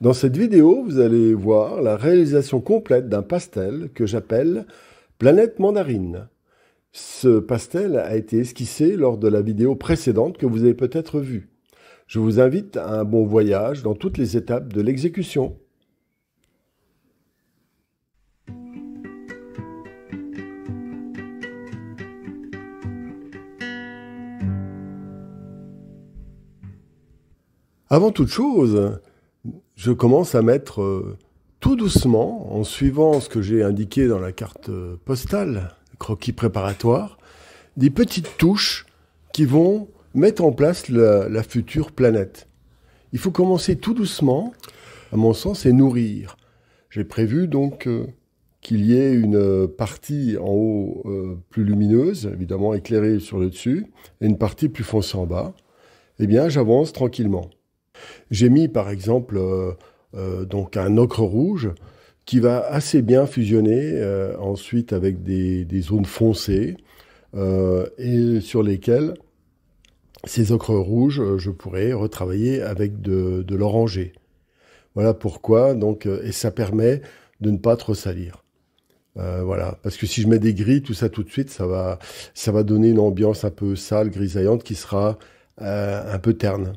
Dans cette vidéo, vous allez voir la réalisation complète d'un pastel que j'appelle Planète Mandarine. Ce pastel a été esquissé lors de la vidéo précédente que vous avez peut-être vue. Je vous invite à un bon voyage dans toutes les étapes de l'exécution. Avant toute chose, je commence à mettre euh, tout doucement, en suivant ce que j'ai indiqué dans la carte euh, postale, croquis préparatoire, des petites touches qui vont mettre en place la, future planète. Il faut commencer tout doucement, à mon sens, et nourrir. J'ai prévu donc euh, qu'il y ait une partie en haut plus lumineuse, évidemment éclairée sur le dessus, et une partie plus foncée en bas. Eh bien, j'avance tranquillement. J'ai mis par exemple euh, euh, donc un ocre rouge qui va assez bien fusionner euh, ensuite avec des, zones foncées et sur lesquelles ces ocres rouges, je pourrais retravailler avec de, l'oranger. Voilà pourquoi, donc, et ça permet de ne pas trop salir. voilà, parce que si je mets des gris, tout ça tout de suite, ça va, ça va donner une ambiance un peu sale, grisaillante, qui sera un peu terne.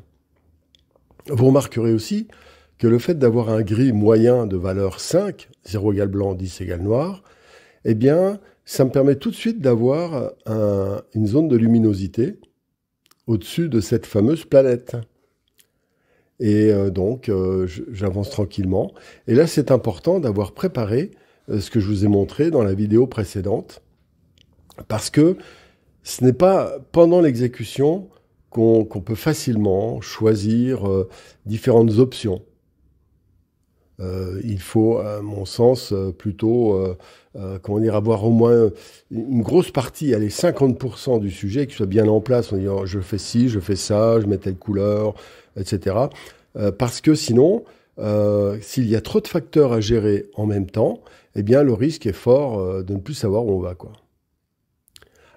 Vous remarquerez aussi que le fait d'avoir un gris moyen de valeur 5, 0 égale blanc, 10 égale noir, eh bien, ça me permet tout de suite d'avoir une zone de luminosité au-dessus de cette fameuse planète. Et euh, donc, euh, j'avance tranquillement. Et là, c'est important d'avoir préparé euh, ce que je vous ai montré dans la vidéo précédente, parce que ce n'est pas pendant l'exécution qu'on peut facilement choisir euh, différentes options. Euh, il faut, à mon sens, euh, plutôt comment dire, avoir au moins une grosse partie, allez, 50% du sujet qui soit bien en place, en disant je fais ci, je fais ça, je mets telle couleur, etc. parce que sinon, s'il y a trop de facteurs à gérer en même temps, eh bien le risque est fort de ne plus savoir où on va quoi.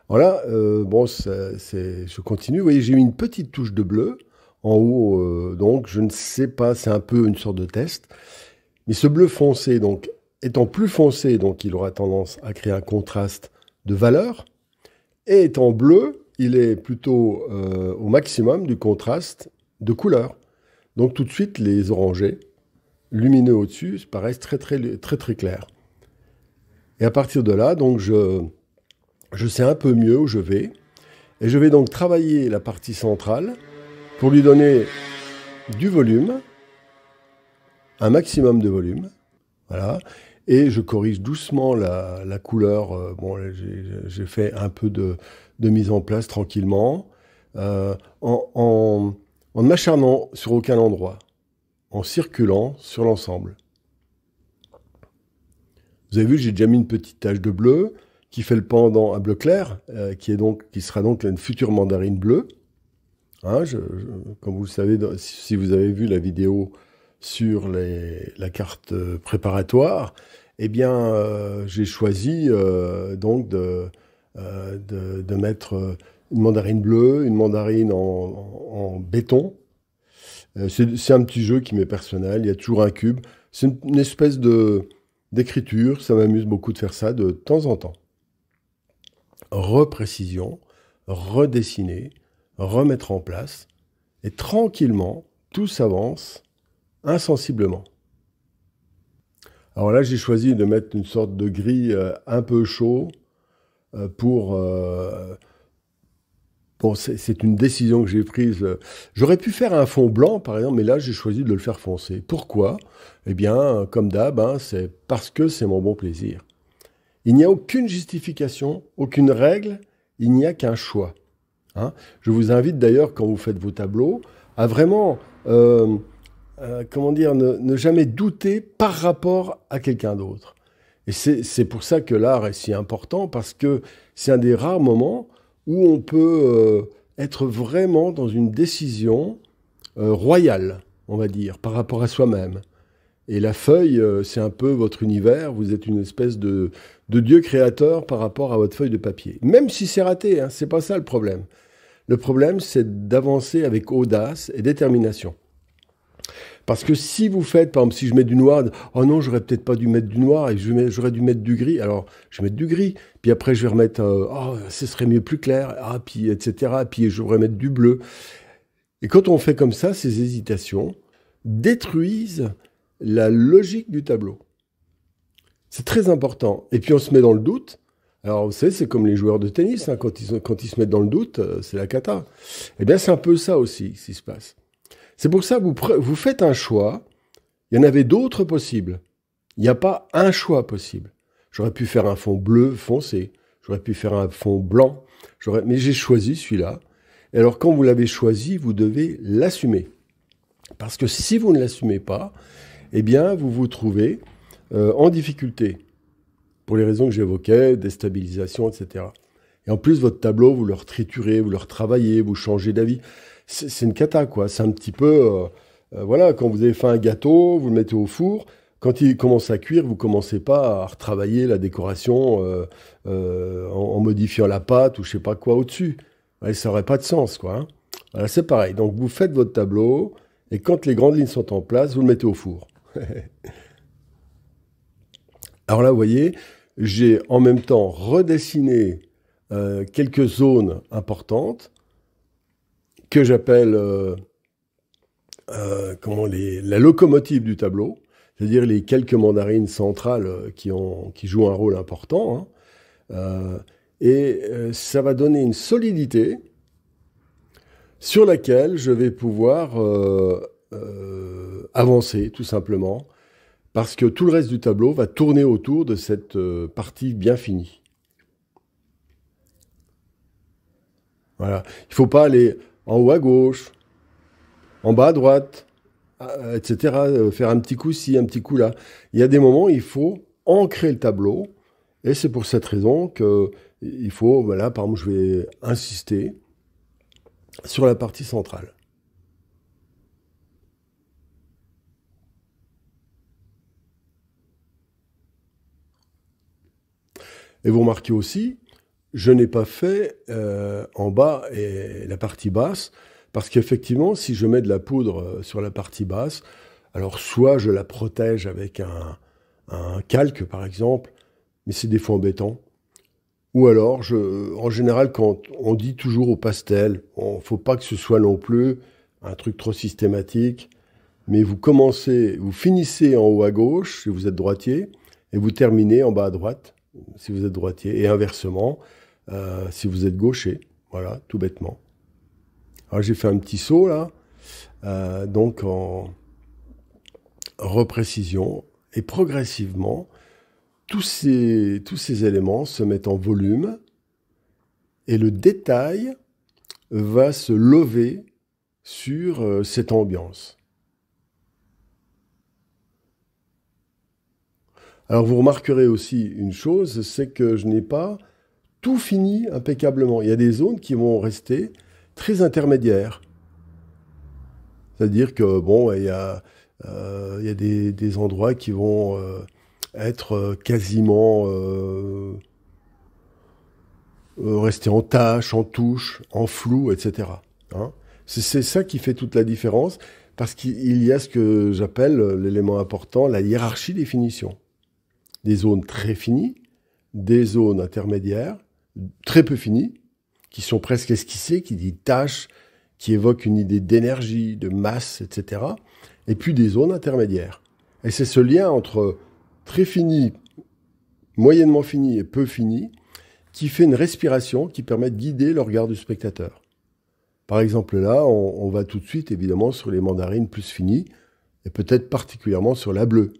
Voilà, euh, bon, je continue. Vous voyez, j'ai mis une petite touche de bleu en haut, euh, donc je ne sais pas, c'est un peu une sorte de test. Mais ce bleu foncé, donc, étant plus foncé, donc il aura tendance à créer un contraste de valeur. Et étant bleu, il est plutôt euh, au maximum du contraste de couleur. Donc tout de suite, les orangés lumineux au-dessus paraissent très, très, très, très clairs. Et à partir de là, donc je je sais un peu mieux où je vais. Et je vais donc travailler la partie centrale pour lui donner du volume, un maximum de volume. Voilà. Et je corrige doucement la, couleur. Euh, bon, j'ai fait un peu de, mise en place tranquillement, euh, en, ne m'acharnant sur aucun endroit, en circulant sur l'ensemble. Vous avez vu, j'ai déjà mis une petite tache de bleu qui fait le pendant à bleu euh, clair, qui, est donc, qui sera donc une future mandarine bleue. Hein, comme vous le savez, si, vous avez vu la vidéo sur la carte euh, préparatoire, eh bien, euh, j'ai choisi donc de, mettre une mandarine bleue, une mandarine en, béton. C'est un petit jeu qui m'est personnel, il y a toujours un cube. C'est une, une espèce de d'écriture, ça m'amuse beaucoup de faire ça de temps en temps reprécision, redessiner, remettre en place, et tranquillement, tout s'avance insensiblement. Alors là, j'ai choisi de mettre une sorte de gris euh, un peu chaud euh, pour... Euh, bon, c'est une décision que j'ai prise. J'aurais pu faire un fond blanc, par exemple, mais là, j'ai choisi de le faire foncer. Pourquoi Eh bien, comme d'hab, hein, c'est parce que c'est mon bon plaisir. Il n'y a aucune justification, aucune règle, il n'y a qu'un choix. Hein. Je vous invite d'ailleurs, quand vous faites vos tableaux, à vraiment, euh, euh, comment dire, ne, jamais douter par rapport à quelqu'un d'autre. Et c'est pour ça que l'art est si important, parce que c'est un des rares moments où on peut euh, être vraiment dans une décision royale, on va dire, par rapport à soi-même. Et la feuille, c'est un peu votre univers, vous êtes une espèce de, de Dieu créateur par rapport à votre feuille de papier. Même si c'est raté, ce hein, c'est pas ça le problème. Le problème, c'est d'avancer avec audace et détermination. Parce que si vous faites, par exemple, si je mets du noir, oh non, j'aurais peut-être pas dû mettre du noir et j'aurais dû mettre du gris, alors je vais mettre du gris, puis après je vais remettre, euh, oh, ce serait mieux plus clair, ah, puis etc., puis je vais mettre du bleu. Et quand on fait comme ça, ces hésitations détruisent la logique du tableau. C'est très important. Et puis on se met dans le doute. Alors vous savez, c'est comme les joueurs de tennis, hein. quand, ils, quand ils se mettent dans le doute, euh, c'est la cata. Eh bien c'est un peu ça aussi qui se passe. C'est pour ça que vous, vous faites un choix, il y en avait d'autres possibles. Il n'y a pas un choix possible. J'aurais pu faire un fond bleu foncé, j'aurais pu faire un fond blanc, mais j'ai choisi celui-là. Et alors quand vous l'avez choisi, vous devez l'assumer. Parce que si vous ne l'assumez pas, eh bien vous vous trouvez euh, en difficulté, pour les raisons que j'évoquais, déstabilisation, etc. Et en plus, votre tableau, vous le triturez, vous le retravaillez, vous changez d'avis. C'est une cata, quoi. C'est un petit peu... Euh, euh, voilà, quand vous avez fait un gâteau, vous le mettez au four. Quand il commence à cuire, vous commencez pas à retravailler la décoration en, modifiant la pâte ou je sais pas quoi au-dessus. ça aurait pas de sens, quoi. Hein. c'est pareil. Donc vous faites votre tableau et quand les grandes lignes sont en place, vous le mettez au four. Alors là, vous voyez, j'ai en même temps redessiné euh, quelques zones importantes que j'appelle euh, euh, la locomotive du tableau, c'est-à-dire les quelques mandarines centrales qui, ont, qui jouent un rôle important. Hein. et ça va donner une solidité sur laquelle je vais pouvoir avancer tout simplement parce que tout le reste du tableau va tourner autour de cette euh, partie bien finie. Voilà. Il ne faut pas aller en haut à gauche, en bas à droite, euh, etc. Euh, faire un petit coup ci, un petit coup là. Il y a des moments, où il faut ancrer le tableau. Et c'est pour cette raison que faut, voilà, par exemple, je vais insister sur la partie centrale. Et vous remarquez aussi, je n'ai pas fait euh, en bas et la partie basse, parce qu'effectivement, si je mets de la poudre euh, sur la partie basse, alors soit je la protège avec un, calque, par exemple, mais c'est des fois embêtant. Ou alors, je, en général, quand on dit toujours au pastel, ne faut pas que ce soit non plus un truc trop systématique, mais vous commencez, vous finissez en haut à gauche si vous êtes droitier, et vous terminez en bas à droite si vous êtes droitier. Et inversement, euh, si vous êtes gaucher. Voilà, tout bêtement. Alors j'ai fait un petit saut là. Euh, donc en reprécision. Et progressivement, tous ces, éléments se mettent en volume. Et le détail va se lever sur euh, cette ambiance. Alors vous remarquerez aussi une chose, c'est que je n'ai pas tout fini impeccablement. Il y a des zones qui vont rester très intermédiaires. C'est-à-dire que, bon, il y a, euh, des, endroits qui vont euh, être euh, quasiment restés rester en tache, en touche, en flou, etc. Hein. C'est ça qui fait toute la différence, parce qu'il y a ce que j'appelle l'élément important, la hiérarchie des finitions des zones très finies, des zones intermédiaires, très peu finies, qui sont presque esquissées, qui dit tâches, qui évoquent une idée d'énergie, de masse, etc. Et puis des zones intermédiaires. Et c'est ce lien entre très fini, moyennement fini et peu fini qui fait une respiration qui permet de guider le regard du spectateur. Par exemple, là, on va tout de suite évidemment sur les mandarines plus finies et peut-être particulièrement sur la bleue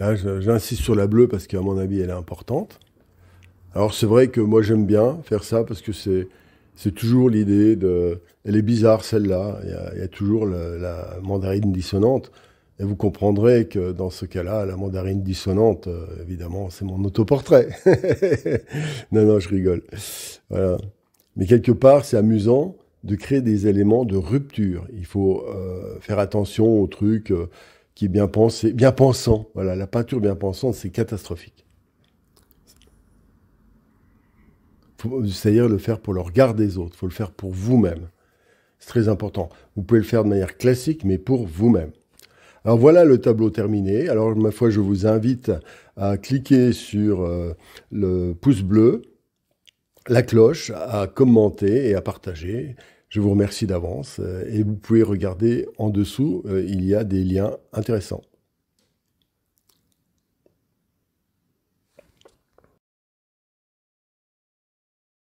Là, j'insiste sur la bleue parce qu'à mon avis, elle est importante. Alors, c'est vrai que moi, j'aime bien faire ça parce que c'est, c'est toujours l'idée de. Elle est bizarre, celle-là. Il y, a, toujours la, mandarine dissonante. Et vous comprendrez que dans ce cas-là, la mandarine dissonante, euh, évidemment, c'est mon autoportrait. non, non, je rigole. Voilà. Mais quelque part, c'est amusant de créer des éléments de rupture. Il faut euh, faire attention aux trucs. Euh, qui est bien bien pensant. Voilà, la peinture bien pensante, c'est catastrophique. C'est-à-dire le faire pour le regard des autres, Il faut le faire pour vous-même. C'est très important. Vous pouvez le faire de manière classique, mais pour vous-même. Alors voilà le tableau terminé. Alors ma foi, je vous invite à cliquer sur euh, le pouce bleu, la cloche, à commenter et à partager. Je vous remercie d'avance euh, et vous pouvez regarder en dessous, euh, il y a des liens intéressants.